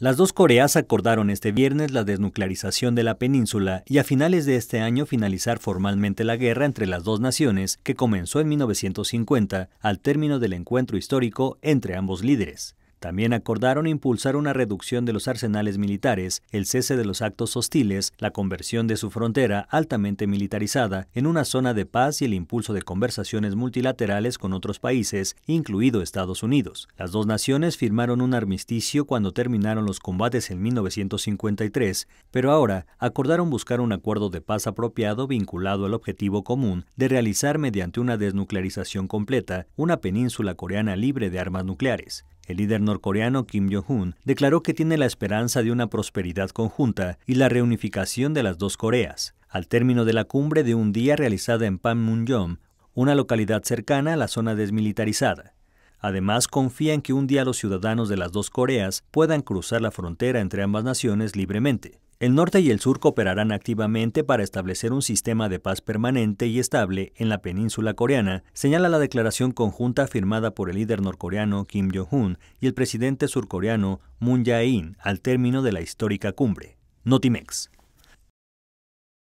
Las dos Coreas acordaron este viernes la desnuclearización de la península y a finales de este año finalizar formalmente la guerra entre las dos naciones que comenzó en 1950 al término del encuentro histórico entre ambos líderes. También acordaron impulsar una reducción de los arsenales militares, el cese de los actos hostiles, la conversión de su frontera altamente militarizada en una zona de paz y el impulso de conversaciones multilaterales con otros países, incluido Estados Unidos. Las dos naciones firmaron un armisticio cuando terminaron los combates en 1953, pero ahora acordaron buscar un acuerdo de paz apropiado vinculado al objetivo común de realizar mediante una desnuclearización completa una península coreana libre de armas nucleares. El líder norcoreano Kim Jong-un declaró que tiene la esperanza de una prosperidad conjunta y la reunificación de las dos Coreas. Al término de la cumbre de un día realizada en Panmunjom, una localidad cercana a la zona desmilitarizada. Además, confía en que un día los ciudadanos de las dos Coreas puedan cruzar la frontera entre ambas naciones libremente. El norte y el sur cooperarán activamente para establecer un sistema de paz permanente y estable en la península coreana, señala la declaración conjunta firmada por el líder norcoreano Kim Jong-un y el presidente surcoreano Moon Jae-in al término de la histórica cumbre. Notimex.